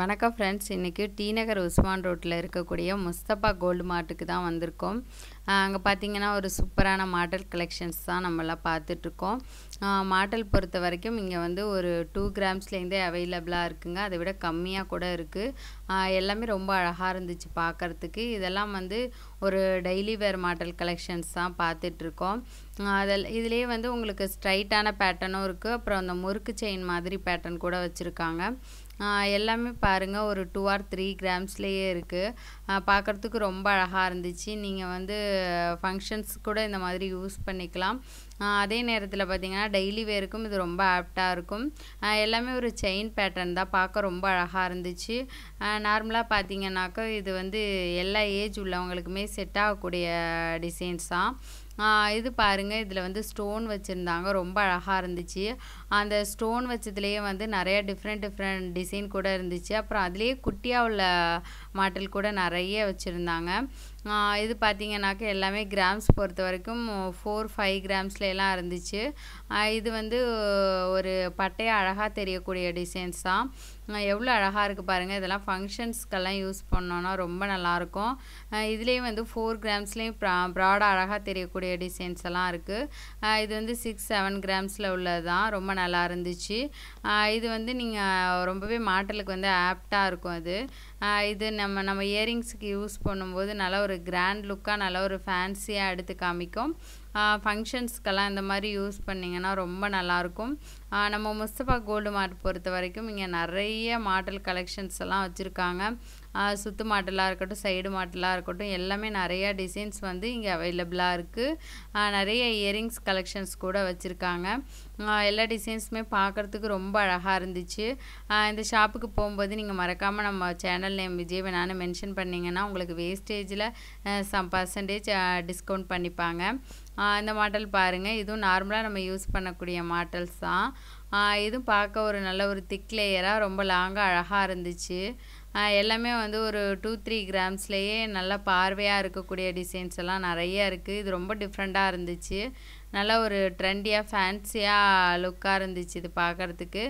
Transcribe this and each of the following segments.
வணக்கம் ஃப்ரெண்ட்ஸ் இன்றைக்கி டி நகர் உஸ்மான் ரோட்டில் இருக்கக்கூடிய முஸ்தபா கோல்டு மார்ட்டுக்கு தான் வந்திருக்கோம் அங்கே பார்த்தீங்கன்னா ஒரு சூப்பரான மாடல் கலெக்ஷன்ஸ் தான் நம்மளாம் பார்த்துட்ருக்கோம் மாடல் பொறுத்த வரைக்கும் இங்கே வந்து ஒரு டூ கிராம்ஸ்லேருந்தே அவைலபிளாக இருக்குங்க அதை விட கம்மியாக கூட இருக்குது எல்லாமே ரொம்ப அழகாக இருந்துச்சு பார்க்குறதுக்கு இதெல்லாம் வந்து ஒரு டெய்லி வேர் மாடல் கலெக்ஷன்ஸ் தான் பார்த்துட்ருக்கோம் அதில் இதுலேயே வந்து உங்களுக்கு ஸ்ட்ரைட்டான பேட்டர்னும் இருக்குது அப்புறம் அந்த முறுக்கு செயின் மாதிரி பேட்டர்ன் கூட வச்சுருக்காங்க எல்லாமே பாருங்கள் ஒரு டூ ஆர் த்ரீ கிராம்ஸ்லேயே இருக்குது பார்க்குறதுக்கு ரொம்ப அழகாக இருந்துச்சு நீங்கள் வந்து ஃபங்க்ஷன்ஸ் கூட இந்த மாதிரி யூஸ் பண்ணிக்கலாம் அதே நேரத்தில் பார்த்தீங்கன்னா டெய்லி வேருக்கும் இது ரொம்ப ஆப்டாக இருக்கும் எல்லாமே ஒரு செயின் பேட்டர்ன் தான் பார்க்க ரொம்ப அழகாக இருந்துச்சு நார்மலாக பார்த்தீங்கன்னாக்கா இது வந்து எல்லா ஏஜ் உள்ளவங்களுக்குமே செட் ஆகக்கூடிய டிசைன்ஸ் தான் இது பாருங்கள் இதில் வந்து ஸ்டோன் வச்சுருந்தாங்க ரொம்ப அழகாக இருந்துச்சு அந்த ஸ்டோன் வச்சதுலேயே வந்து நிறைய டிஃப்ரெண்ட் டிஃப்ரெண்ட் டிசைன் கூட இருந்துச்சு அப்புறம் அதுலேயே குட்டியாக உள்ள மாடல் கூட நிறைய வச்சுருந்தாங்க இது பார்த்தீங்கன்னாக்க எல்லாமே கிராம்ஸ் பொறுத்த வரைக்கும் ஃபோர் ஃபைவ் கிராம்ஸில் எல்லாம் இருந்துச்சு இது வந்து ஒரு பட்டையாக அழகாக தெரியக்கூடிய டிசைன்ஸ் தான் எவ்வளோ அழகாக இருக்குது பாருங்கள் இதெல்லாம் ஃபங்க்ஷன்ஸ்க்கெல்லாம் யூஸ் பண்ணோன்னா ரொம்ப நல்லாயிருக்கும் இதுலேயும் வந்து ஃபோர் கிராம்ஸ்லேயும் ப்ரா ப்ராடாக அழகாக தெரியக்கூடிய டிசைன்ஸ் எல்லாம் இருக்குது இது வந்து சிக்ஸ் செவன் கிராம்ஸில் உள்ளது தான் ரொம்ப நல்லா இருந்துச்சு இது வந்து நீங்கள் ரொம்பவே மாட்டலுக்கு வந்து ஆப்டாக இருக்கும் அது இது நம்ம நம்ம இயரிங்ஸுக்கு யூஸ் பண்ணும்போது நல்லா ஒரு கிராண்ட் லுக்காக நல்லா ஒரு ஃபேன்சியாக எடுத்து காமிக்கும் ஃபங்க்ஷன்ஸ்க்கெல்லாம் இந்த மாதிரி யூஸ் பண்ணிங்கன்னா ரொம்ப நல்லாயிருக்கும் நம்ம முஸ்தபா கோல்டு மார்ட் பொறுத்த வரைக்கும் இங்கே நிறைய மாடல் கலெக்ஷன்ஸ் எல்லாம் வச்சுருக்காங்க சுத்து மாட்டலாக இருக்கட்டும் சைடு மாட்டலாக இருக்கட்டும் எல்லாமே நிறையா டிசைன்ஸ் வந்து இங்கே அவைலபிளாக இருக்குது நிறைய இயரிங்ஸ் கலெக்ஷன்ஸ் கூட வச்சுருக்காங்க எல்லா டிசைன்ஸுமே பார்க்குறதுக்கு ரொம்ப அழகாக இருந்துச்சு இந்த ஷாப்புக்கு போகும்போது நீங்கள் மறக்காமல் நம்ம சேனல் நேம் விஜய் வேணான்னு மென்ஷன் பண்ணிங்கன்னா உங்களுக்கு வேஸ்டேஜில் சம் பர்சன்டேஜ் டிஸ்கவுண்ட் பண்ணிப்பாங்க இந்த மாடல் பாருங்கள் இதுவும் நார்மலாக நம்ம யூஸ் பண்ணக்கூடிய மாடல்ஸ் தான் இதுவும் பார்க்க ஒரு நல்ல ஒரு திக் லேயராக ரொம்ப லாங்காக அழகாக இருந்துச்சு எல்லாமே வந்து ஒரு டூ த்ரீ கிராம்ஸ்லேயே நல்லா பார்வையாக இருக்கக்கூடிய டிசைன்ஸ் எல்லாம் நிறைய இருக்குது இது ரொம்ப டிஃப்ரெண்ட்டாக இருந்துச்சு நல்லா ஒரு ட்ரெண்டியாக ஃபேன்சியாக லுக்காக இருந்துச்சு இது பார்க்குறதுக்கு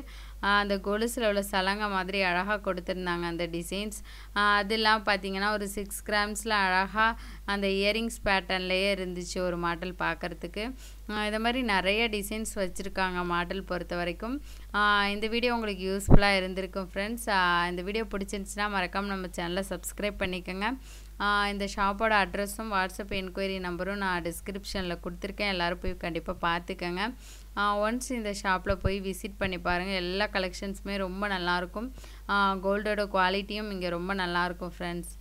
அந்த கொலுசில் உள்ள சலங்கை மாதிரி அழகாக கொடுத்துருந்தாங்க அந்த டிசைன்ஸ் அதெல்லாம் பார்த்திங்கன்னா ஒரு சிக்ஸ் கிராம்ஸில் அழகாக அந்த இயரிங்ஸ் பேட்டர்ன்லேயே இருந்துச்சு ஒரு மாடல் பார்க்குறதுக்கு இதை மாதிரி நிறைய டிசைன்ஸ் வச்சுருக்காங்க மாடல் பொறுத்த வரைக்கும் இந்த வீடியோ உங்களுக்கு யூஸ்ஃபுல்லாக இருந்திருக்கும் ஃப்ரெண்ட்ஸ் இந்த வீடியோ பிடிச்சிருந்துச்சுன்னா மறக்காமல் நம்ம சேனலை சப்ஸ்கிரைப் பண்ணிக்கோங்க இந்த ஷாப்போட அட்ரஸும் வாட்ஸ்அப் என்கொயரி நம்பரும் நான் டிஸ்கிரிப்ஷனில் கொடுத்துருக்கேன் எல்லோரும் போய் கண்டிப்பாக பார்த்துக்கோங்க ஒன்ஸ் இந்த ஷாப்பில் போய் விசிட் பண்ணி பாருங்கள் எல்லா கலெக்ஷன்ஸுமே ரொம்ப நல்லாயிருக்கும் கோல்டோட குவாலிட்டியும் இங்கே ரொம்ப நல்லாயிருக்கும் ஃப்ரெண்ட்ஸ்